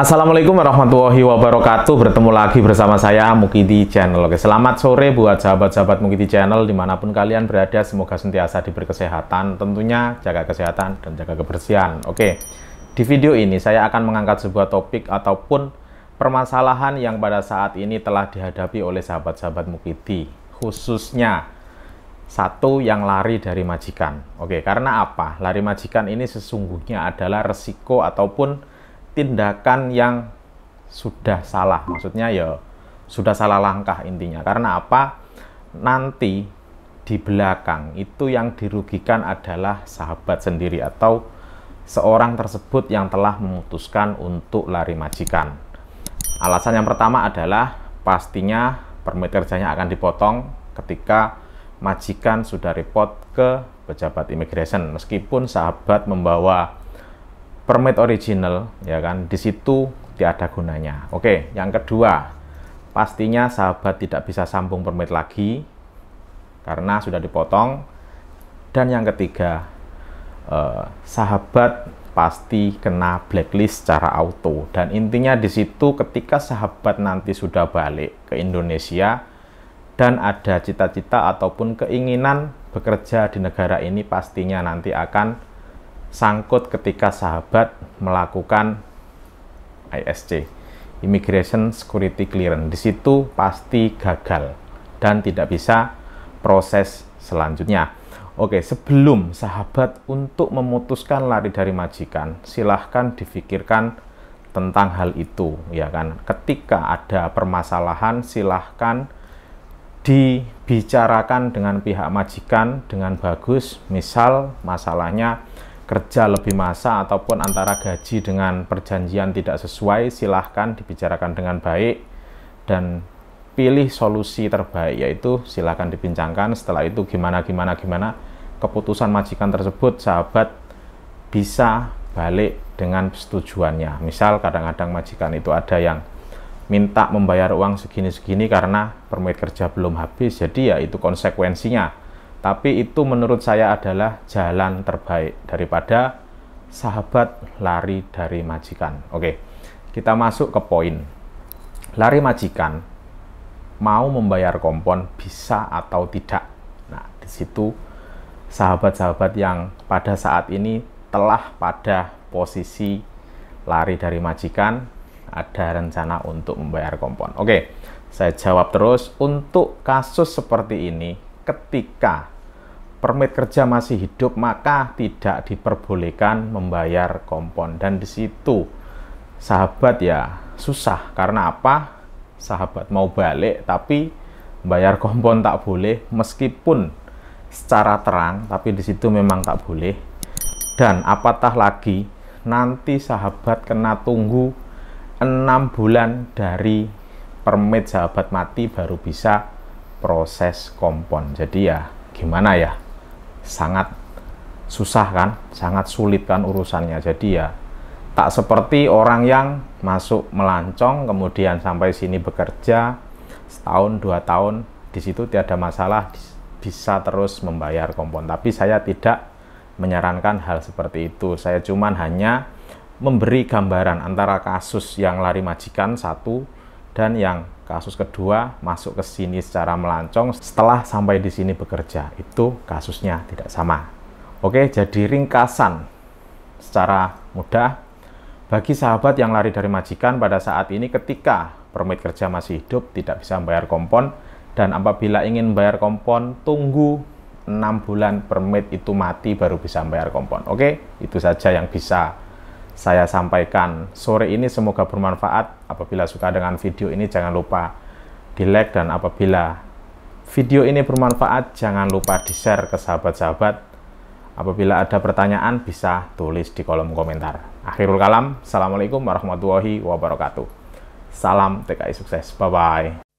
Assalamualaikum warahmatullahi wabarakatuh Bertemu lagi bersama saya Mukidi Channel Oke, selamat sore buat sahabat-sahabat Mukidi Channel Dimanapun kalian berada Semoga sentiasa diberi kesehatan Tentunya jaga kesehatan dan jaga kebersihan Oke, di video ini saya akan mengangkat sebuah topik Ataupun permasalahan yang pada saat ini telah dihadapi oleh sahabat-sahabat Mukidi Khususnya satu yang lari dari majikan. Oke, karena apa? Lari majikan ini sesungguhnya adalah resiko ataupun tindakan yang sudah salah. Maksudnya ya sudah salah langkah intinya. Karena apa? Nanti di belakang itu yang dirugikan adalah sahabat sendiri atau seorang tersebut yang telah memutuskan untuk lari majikan. Alasan yang pertama adalah pastinya permit kerjanya akan dipotong ketika majikan sudah report ke pejabat immigration meskipun sahabat membawa permit original ya kan di situ tidak ada gunanya oke yang kedua pastinya sahabat tidak bisa sambung permit lagi karena sudah dipotong dan yang ketiga eh, sahabat pasti kena blacklist secara auto dan intinya di situ ketika sahabat nanti sudah balik ke Indonesia dan ada cita-cita ataupun keinginan bekerja di negara ini pastinya nanti akan sangkut ketika sahabat melakukan ISC, Immigration Security Clearance. Di situ pasti gagal dan tidak bisa proses selanjutnya. Oke, sebelum sahabat untuk memutuskan lari dari majikan, silahkan difikirkan tentang hal itu, ya kan? Ketika ada permasalahan, silahkan dibicarakan dengan pihak majikan dengan bagus. Misal masalahnya kerja lebih masa ataupun antara gaji dengan perjanjian tidak sesuai, silahkan dibicarakan dengan baik dan pilih solusi terbaik yaitu silahkan dibincangkan setelah itu gimana gimana gimana keputusan majikan tersebut sahabat bisa balik dengan setujuannya misal kadang-kadang majikan itu ada yang minta membayar uang segini-segini karena permit kerja belum habis jadi ya itu konsekuensinya tapi itu menurut saya adalah jalan terbaik daripada sahabat lari dari majikan. Oke, kita masuk ke poin. Lari majikan mau membayar kompon bisa atau tidak. Nah, di situ sahabat-sahabat yang pada saat ini telah pada posisi lari dari majikan ada rencana untuk membayar kompon. Oke, saya jawab terus untuk kasus seperti ini ketika permit kerja masih hidup maka tidak diperbolehkan membayar kompon dan di situ sahabat ya susah karena apa sahabat mau balik tapi bayar kompon tak boleh meskipun secara terang tapi di situ memang tak boleh dan apatah lagi nanti sahabat kena tunggu enam bulan dari permit sahabat mati baru bisa proses kompon. Jadi ya gimana ya? Sangat susah kan? Sangat sulit kan urusannya. Jadi ya tak seperti orang yang masuk melancong kemudian sampai sini bekerja setahun dua tahun di situ ada masalah bisa terus membayar kompon. Tapi saya tidak menyarankan hal seperti itu. Saya cuman hanya memberi gambaran antara kasus yang lari majikan satu dan yang kasus kedua masuk ke sini secara melancong setelah sampai di sini bekerja. Itu kasusnya tidak sama. Oke, jadi ringkasan secara mudah bagi sahabat yang lari dari majikan pada saat ini ketika permit kerja masih hidup tidak bisa membayar kompon dan apabila ingin bayar kompon tunggu 6 bulan permit itu mati baru bisa bayar kompon. Oke, itu saja yang bisa saya sampaikan. Sore ini semoga bermanfaat. Apabila suka dengan video ini jangan lupa di like dan apabila video ini bermanfaat jangan lupa di share ke sahabat-sahabat. Apabila ada pertanyaan bisa tulis di kolom komentar. Akhirul kalam, Assalamualaikum warahmatullahi wabarakatuh. Salam TKI sukses. Bye-bye.